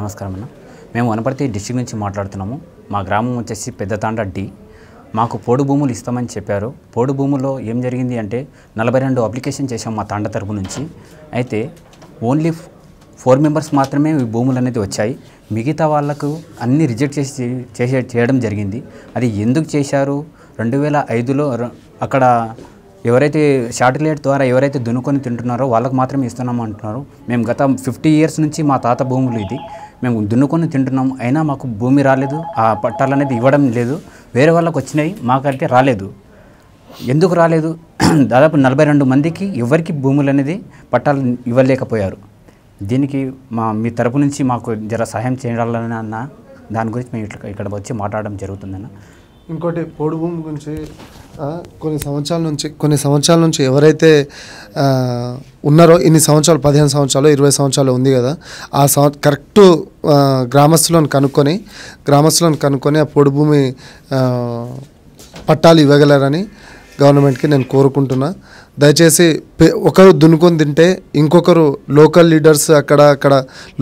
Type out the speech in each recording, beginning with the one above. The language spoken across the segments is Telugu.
నమస్కారం అన్న మేము వనపర్తి డిస్టిక్ నుంచి మాట్లాడుతున్నాము మా గ్రామం వచ్చేసి పెద్దతాండ డి మాకు పోడు భూములు ఇస్తామని చెప్పారు పోడు భూముల్లో ఏం జరిగింది అంటే నలభై రెండు అప్లికేషన్ చేశాం మా తాండ తరపు నుంచి అయితే ఓన్లీ ఫోర్ మెంబర్స్ మాత్రమే ఈ భూములు అనేది వచ్చాయి మిగతా వాళ్ళకు అన్నీ రిజెక్ట్ చేసి చేసే చేయడం జరిగింది అది ఎందుకు చేశారు రెండు వేల ఐదులో అక్కడ ఎవరైతే శాటిలైట్ ద్వారా ఎవరైతే దున్నుకొని తింటున్నారో వాళ్ళకు మాత్రమే ఇస్తున్నాం అంటున్నారు మేము గత ఫిఫ్టీ ఇయర్స్ నుంచి మా తాత భూములు ఇది మేము దున్నుకొని తింటున్నాం అయినా మాకు భూమి రాలేదు ఆ పట్టాలు అనేది ఇవ్వడం లేదు వేరే వాళ్ళకి వచ్చినాయి మాకైతే రాలేదు ఎందుకు రాలేదు దాదాపు నలభై రెండు మందికి ఎవరికి భూములు అనేది పట్టాలు ఇవ్వలేకపోయారు దీనికి మా మీ తరపు నుంచి మాకు జర సహాయం చేయాలని అన్న దాని గురించి మేము ఇట్లా ఇక్కడ వచ్చి మాట్లాడడం జరుగుతుందన్న ఇంకోటి పోడు భూమి గురించి కొన్ని సంవత్సరాల నుంచి కొన్ని సంవత్సరాల నుంచి ఎవరైతే ఉన్నారో ఇన్ని సంవత్సరాలు పదిహేను సంవత్సరాలు ఇరవై సంవత్సరాలు ఉంది కదా ఆ సంవ కరెక్ట్ గ్రామస్తులను కనుక్కొని గ్రామస్తులను కనుక్కొని ఆ పొడి భూమి పట్టాలు ఇవ్వగలరని గవర్నమెంట్కి నేను కోరుకుంటున్నా దయచేసి ఒకరు దున్నుకొని తింటే ఇంకొకరు లోకల్ లీడర్స్ అక్కడ అక్కడ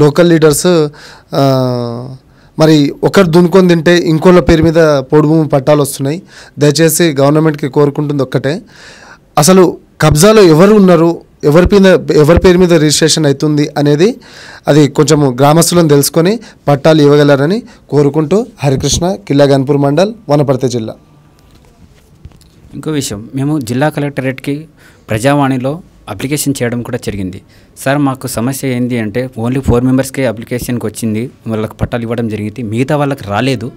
లోకల్ లీడర్స్ మరి ఒకరు దున్నుకొని తింటే ఇంకోళ్ళ పేరు మీద పొడుభూమి పట్టాలు వస్తున్నాయి దయచేసి గవర్నమెంట్కి కోరుకుంటుంది ఒక్కటే అసలు కబ్జాలో ఎవరు ఉన్నారు ఎవరి మీద ఎవరి పేరు మీద రిజిస్ట్రేషన్ అవుతుంది అనేది అది కొంచెం గ్రామస్తులను తెలుసుకొని పట్టాలు ఇవ్వగలరని కోరుకుంటూ హరికృష్ణ కిల్లా గన్పూర్ మండల్ వనపర్తి జిల్లా ఇంకో విషయం మేము జిల్లా కలెక్టరేట్కి ప్రజావాణిలో అప్లికేషన్ చేయడం కూడా జరిగింది సార్ మాకు సమస్య ఏంటి అంటే ఓన్లీ ఫోర్ మెంబర్స్కే అప్లికేషన్కి వచ్చింది వాళ్ళకి పట్టాలు ఇవ్వడం జరిగింది మిగతా వాళ్ళకి రాలేదు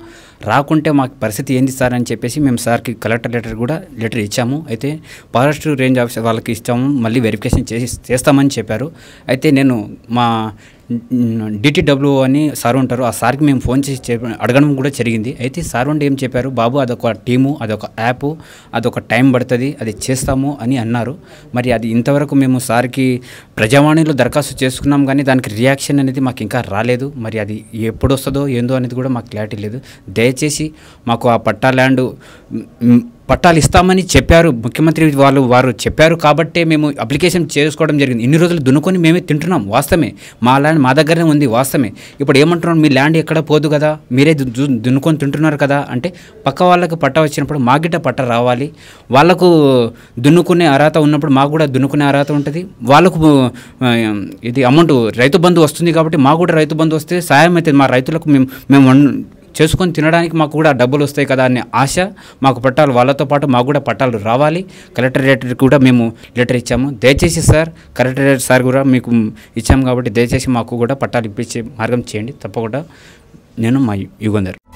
రాకుంటే మాకు పరిస్థితి ఏంది సార్ అని చెప్పేసి మేము సార్కి కలెక్టర్ లెటర్ కూడా లెటర్ ఇచ్చాము అయితే ఫారెస్ట్ రేంజ్ ఆఫీసర్ వాళ్ళకి ఇస్తాము మళ్ళీ వెరిఫికేషన్ చేసి చేస్తామని చెప్పారు అయితే నేను మా డిటిడబ్ల్యూ అని సార్ ఉంటారు ఆ సార్కి మేము ఫోన్ చేసి అడగడం కూడా జరిగింది అయితే సార్ అంటే ఏం చెప్పారు బాబు అదొక టీము అదొక యాప్ అదొక టైం పడుతుంది అది చేస్తాము అని అన్నారు మరి అది ఇంతవరకు మేము సార్కి ప్రజావాణిలో దరఖాస్తు చేసుకున్నాం కానీ దానికి రియాక్షన్ అనేది మాకు ఇంకా రాలేదు మరి అది ఎప్పుడు వస్తుందో ఏందో అనేది కూడా మాకు క్లారిటీ లేదు దయచేసి మాకు ఆ పట్టా ల్యాండ్ పట్టాలు ఇస్తామని చెప్పారు ముఖ్యమంత్రి వాళ్ళు వారు చెప్పారు కాబట్టే మేము అప్లికేషన్ చేసుకోవడం జరిగింది ఇన్ని రోజులు దున్నుకొని మేమే తింటున్నాం వాస్తవమే మా ల్యాండ్ మా దగ్గరనే ఉంది వాస్తవమే ఇప్పుడు ఏమంటున్నాం మీ ల్యాండ్ ఎక్కడ పోదు కదా మీరే దున్నుకొని తింటున్నారు కదా అంటే పక్క వాళ్ళకి పట్ట వచ్చినప్పుడు మా గిట్ట పట్ట రావాలి వాళ్ళకు దున్నుకునే అర్హత ఉన్నప్పుడు మాకు కూడా దున్నుకునే అర్హత ఉంటుంది వాళ్ళకు ఇది అమౌంట్ రైతు బంధు వస్తుంది కాబట్టి మాకు కూడా రైతు బంధు వస్తే సాయం అవుతుంది మా రైతులకు మేము మేము చేసుకొని తినడానికి మాకు కూడా డబ్బులు వస్తాయి కదా అనే ఆశ మాకు పట్టాలు వాళ్ళతో పాటు మాకు కూడా పట్టాలు రావాలి కలెక్టరేట్ కూడా మేము లెటర్ ఇచ్చాము దయచేసి సార్ కలెక్టరేట్ సార్ కూడా మీకు ఇచ్చాము కాబట్టి దయచేసి మాకు కూడా పట్టాలు ఇప్పించే మార్గం చేయండి తప్పకుండా నేను మా యుగంధర్